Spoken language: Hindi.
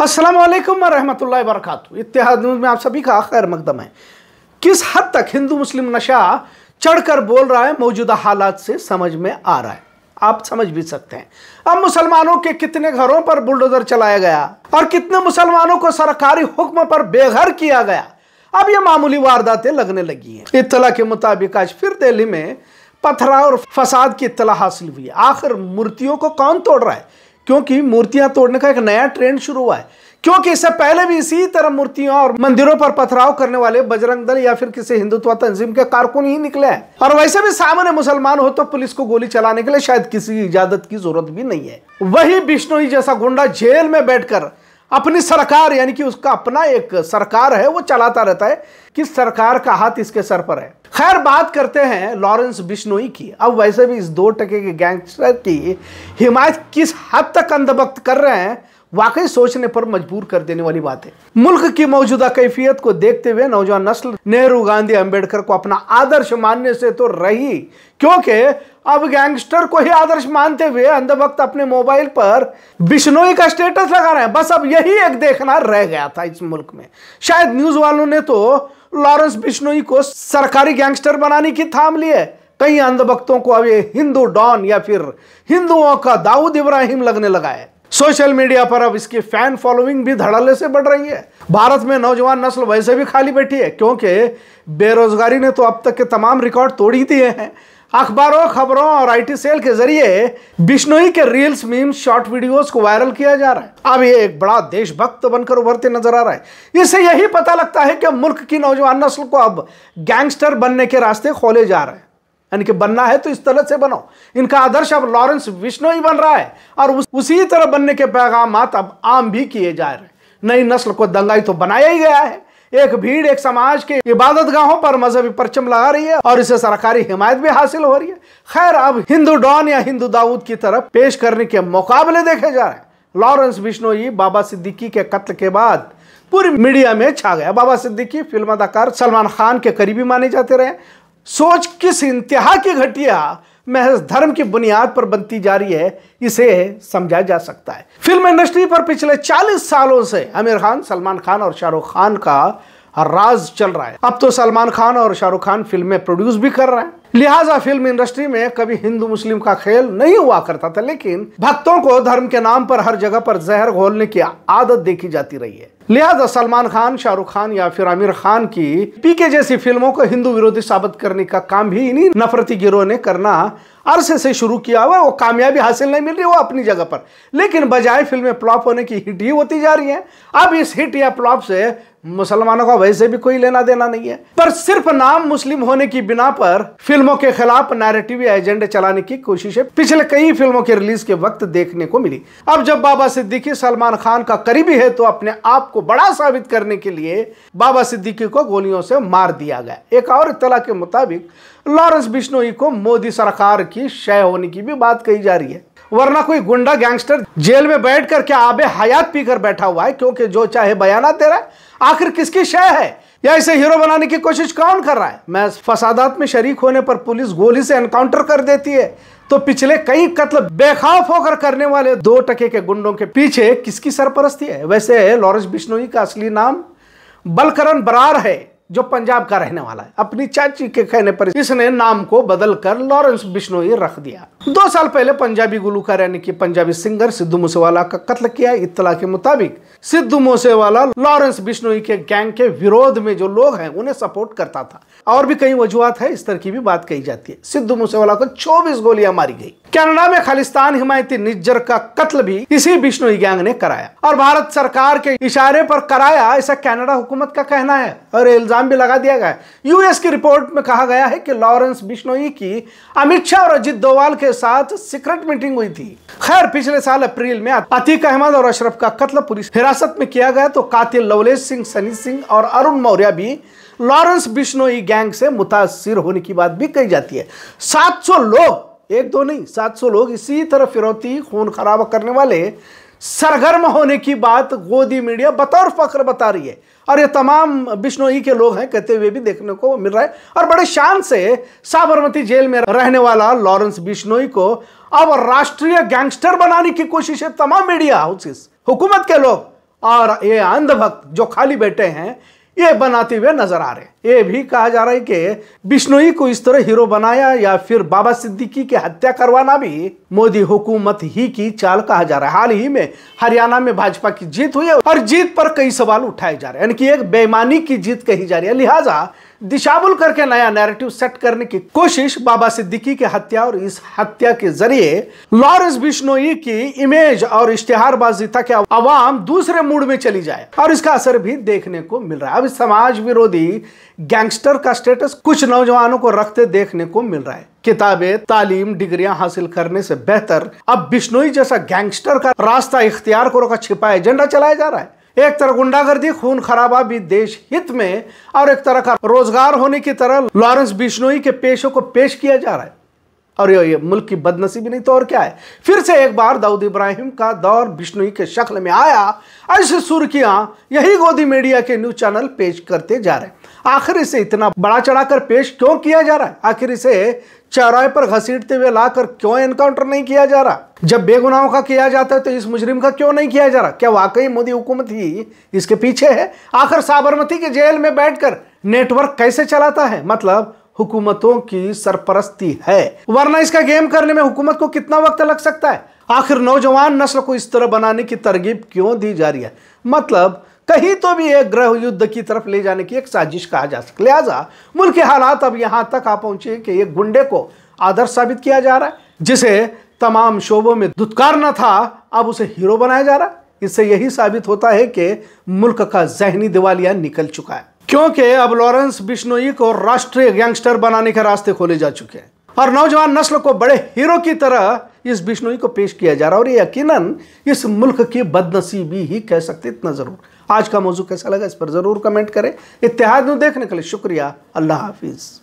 असलकम वरहमल वर्क इतिहाद न्यूज़ में आप सभी का खैर मकदम है किस हद तक हिंदू मुस्लिम नशा चढ़कर बोल रहा है मौजूदा हालात से समझ में आ रहा है आप समझ भी सकते हैं अब मुसलमानों के कितने घरों पर बुलडोजर चलाया गया और कितने मुसलमानों को सरकारी हुक्म पर बेघर किया गया अब ये मामूली वारदातें लगने लगी हैं इतला के मुताबिक आज फिर दिल्ली में पथराव और फसाद की इतला हासिल हुई आखिर मूर्तियों को कौन तोड़ रहा है क्योंकि मूर्तियां तोड़ने का एक नया ट्रेंड शुरू हुआ है क्योंकि इससे पहले भी इसी तरह मूर्तियों और मंदिरों पर पथराव करने वाले बजरंग दल या फिर किसी हिंदुत्व तंजीम के कारकुन ही निकले हैं और वैसे भी सामान्य मुसलमान हो तो पुलिस को गोली चलाने के लिए शायद किसी इजाजत की जरूरत भी नहीं है वही बिश्नोई जैसा गुंडा जेल में बैठकर अपनी सरकार यानी कि उसका अपना एक सरकार है वो चलाता रहता है कि सरकार का हाथ इसके सर पर है खैर बात करते हैं लॉरेंस बिश्नोई की अब वैसे भी इस दो टके के गैंगस्टर की हिमायत किस हद तक अंधभक्त कर रहे हैं वाकई सोचने पर मजबूर कर देने वाली बात है मुल्क की मौजूदा कैफियत को देखते हुए नौजवान नस्ल नेहरू गांधी अंबेडकर को अपना आदर्श मानने से तो रही क्योंकि अब गैंगस्टर को ही आदर्श मानते हुए अंधभक्त अपने मोबाइल पर बिश्नोई का स्टेटस लगा रहे हैं बस अब यही एक देखना रह गया था इस मुल्क में शायद न्यूज वालों ने तो लॉरेंस बिश्नोई को सरकारी गैंगस्टर बनाने की थाम ली है कई अंधभक्तों को अब ये हिंदू डॉन या फिर हिंदुओं का दाऊद इब्राहिम लगने लगा है सोशल मीडिया पर अब इसकी फैन फॉलोइंग भी धड़ल्ले से बढ़ रही है भारत में नौजवान नस्ल वैसे भी खाली बैठी है क्योंकि बेरोजगारी ने तो अब तक के तमाम रिकॉर्ड तोड़ ही दिए हैं अखबारों खबरों और आईटी सेल के जरिए बिश्नोई के रील्स मीम शॉर्ट वीडियोस को वायरल किया जा रहा है अब ये एक बड़ा देशभक्त बनकर उभरते नजर आ रहा है इससे यही पता लगता है कि मुल्क की नौजवान नस्ल को अब गैंगस्टर बनने के रास्ते खोले जा रहे हैं यानी कि बनना है तो इस तरह से बनो इनका आदर्श अब लॉरेंस बिश्नोई बन रहा है और उस, उसी तरह बनने के पैगाम अब आम भी किए जा रहे हैं नई नस्ल को दंगाई तो बनाया ही गया है एक भीड़ एक समाज के इबादत गाहों पर मजहबी परचम लगा रही है और इसे सरकारी हिमायत भी हासिल हो रही है खैर अब हिंदू डॉन या हिंदू दाऊद की तरफ पेश करने के मुकाबले देखे जा रहे हैं लॉरेंस बिश्नोई बाबा सिद्दीकी के कत्ल के बाद पूरी मीडिया में छा गया बाबा सिद्दीकी फिल्म अदाकार सलमान खान के करीबी माने जाते रहे सोच किस इंतहा की घटिया महज धर्म की बुनियाद पर बनती जा रही है इसे समझा जा सकता है फिल्म इंडस्ट्री पर पिछले 40 सालों से आमिर खान सलमान खान और शाहरुख खान का राज चल रहा है अब तो सलमान खान और शाहरुख खान फिल्में प्रोड्यूस भी कर रहे हैं लिहाजा फिल्म इंडस्ट्री में कभी हिंदू मुस्लिम का खेल नहीं हुआ करता था लेकिन भक्तों को धर्म के नाम पर हर जगह पर जहर घोलने की आदत देखी जाती रही है लिहाजा सलमान खान शाहरुख खान या फिर आमिर खान की पीके जैसी फिल्मों को हिंदू विरोधी साबित करने का काम भी इन्हीं नफरती गिरोह ने करना अरसे से शुरू किया हुआ वो कामयाबी हासिल नहीं मिल रही वो अपनी जगह पर लेकिन बजाय फिल्में प्लॉप होने की हिट ही होती जा रही है अब इस हिट या प्लॉप से मुसलमानों का वैसे भी कोई लेना देना नहीं है पर सिर्फ नाम मुस्लिम होने की बिना पर फिल्मों के खिलाफ नैरेटिव एजेंडे चलाने की कोशिशें पिछले कई फिल्मों के रिलीज के वक्त देखने को मिली अब जब बाबा सिद्दीकी सलमान खान का करीबी है तो अपने आप को बड़ा साबित करने के लिए बाबा सिद्दीकी को गोलियों से मार दिया गया एक और इतला के मुताबिक लॉरेंस बिश्नोई को मोदी सरकार की शय होने की भी बात कही जा रही है वरना कोई गुंडा गैंगस्टर जेल में बैठ कर क्या आबे हयात पीकर बैठा हुआ है क्योंकि जो चाहे बयाना दे रहा है आखिर किसकी शय है या इसे हीरो बनाने की कोशिश कौन कर रहा है मैं फसादात में शरीक होने पर पुलिस गोली से एनकाउंटर कर देती है तो पिछले कई कत्ल बेखौफ होकर करने वाले दो टके के गुंडों के पीछे किसकी सरपरस्ती है वैसे लॉरेंस बिश्नोई का असली नाम बलकरण बरार है जो पंजाब का रहने वाला है अपनी चाची के कहने पर इसने नाम को बदलकर लॉरेंस बिश्नोई रख दिया दो साल पहले पंजाबी गुलूकार यानी कि पंजाबी सिंगर सिद्धू मूसेवाला का कत्ल किया इतला के मुताबिक सिद्धू मूसेवाला लॉरेंस बिश्नोई के गैंग के विरोध में जो लोग हैं उन्हें सपोर्ट करता था और भी कई वजुहत है इस तरह की भी बात कही जाती है सिद्धू मूसेवाला को चौबीस गोलियां मारी गई कनाडा में खालिस्तान हिमायती निज्जर का कत्ल भी इसी बिश्नोई गैंग ने कराया और भारत सरकार के इशारे पर कराया ऐसा कनाडा हुकूमत का कहना है और इल्जाम इल्ज़ाम भी लगा दिया गया है यूएस की रिपोर्ट में कहा गया है कि लॉरेंस बिश्नोई की अमित शाह और अजीत डोवाल के साथ सीक्रेट मीटिंग हुई थी खैर पिछले साल अप्रैल में अतीक अहमद और अशरफ का कत्ल पुलिस हिरासत में किया गया तो कातिल लवलेश सिंह सनी सिंह और अरुण मौर्य भी लॉरेंस बिश्नोई गैंग से मुतासर होने की बात भी कही जाती है सात लोग एक दो नहीं 700 लोग इसी तरह फिरौती खून खराब करने वाले सरगर्म होने की बात गोदी मीडिया बतौर फख्र बता रही है और ये तमाम बिश्नोई के लोग हैं कहते हुए भी देखने को मिल रहा है और बड़े शान से साबरमती जेल में रहने वाला लॉरेंस बिश्नोई को अब राष्ट्रीय गैंगस्टर बनाने की कोशिश है तमाम मीडिया हाउसेस हुकूमत के लोग और ये अंधभक्त जो खाली बैठे हैं ये बनाते हुए नजर आ रहे हैं ये भी कहा जा रहा है कि बिश्नोई को इस तरह हीरो बनाया या फिर बाबा सिद्दीकी की हत्या करवाना भी मोदी हुकूमत ही की चाल कहा जा रहा है हाल ही में हरियाणा में भाजपा की जीत हुई है और जीत पर कई सवाल उठाए जा रहे हैं यानी कि एक बेईमानी की जीत कही जा रही है लिहाजा दिशाबुल करके नया नैरेटिव सेट करने की कोशिश बाबा सिद्दीकी की हत्या और इस हत्या के जरिए लॉरेंस बिश्नोई की इमेज और इश्तेहारबाजी तक आवाम दूसरे मूड में चली जाए और इसका असर भी देखने को मिल रहा है अब समाज विरोधी गैंगस्टर का स्टेटस कुछ नौजवानों को रखते देखने को मिल रहा है किताबें तालीम डिग्रियां हासिल करने से बेहतर अब बिश्नोई जैसा गैंगस्टर का रास्ता इख्तियार करो का छिपा एजेंडा चलाया जा रहा है एक तरह गुंडागर्दी खून खराबा भी देश हित में और एक तरह का रोजगार होने की तरह लॉरेंस बिश्नोई के पेशों को पेश किया जा रहा है और ये मुल्क की बदनसीबी नहीं तो और क्या है फिर से एक बार दाऊद इब्राहिम का दौर बिश्नोई के शक्ल में आया ऐसे सुर्खियाँ यही गोदी मीडिया के न्यूज चैनल पेश करते जा रहे हैं आखिर इसे इतना बड़ा चढ़ाकर पेश क्यों किया जा रहा है आखिर इसे चौराहे पर घसीटते हुए लाकर क्यों एनकाउंटर नहीं किया जा रहा जब बेगुनाहों का किया जाता है तो इस मुजरिम का क्यों नहीं किया जा रहा क्या वाकई मोदी हुकूमत ही इसके पीछे है आखिर साबरमती के जेल में बैठकर नेटवर्क कैसे चलाता है मतलब हुकूमतों की सरपरस्ती है वरना इसका गेम करने में हुकूमत को कितना वक्त लग सकता है आखिर नौजवान नस्ल को इस तरह बनाने की तरगीब क्यों दी जा रही है मतलब कहीं तो भी एक ग्रह युद्ध की तरफ ले जाने की एक साजिश कहा जा सकता लिहाजा मुल्क के हालात अब यहाँ तक आ पहुंचे कि एक गुंडे को आदर्श साबित किया जा रहा है जिसे तमाम शोबों में दुत्कारना था अब उसे हीरो बनाया जा रहा है इससे यही साबित होता है कि मुल्क का जहनी दिवालिया निकल चुका है क्योंकि अब लॉरेंस बिश्नोई को राष्ट्रीय गैंगस्टर बनाने के रास्ते खोले जा चुके हैं और नौजवान नस्ल को बड़े हीरो की तरह इस बिश्नोई को पेश किया जा रहा है और ये यकीनन इस मुल्क की बदनसीबी ही कह सकते इतना ज़रूर आज का मौजू कैसा लगा इस पर ज़रूर कमेंट करें इतिहाद में देखने के लिए शुक्रिया अल्लाह हाफिज़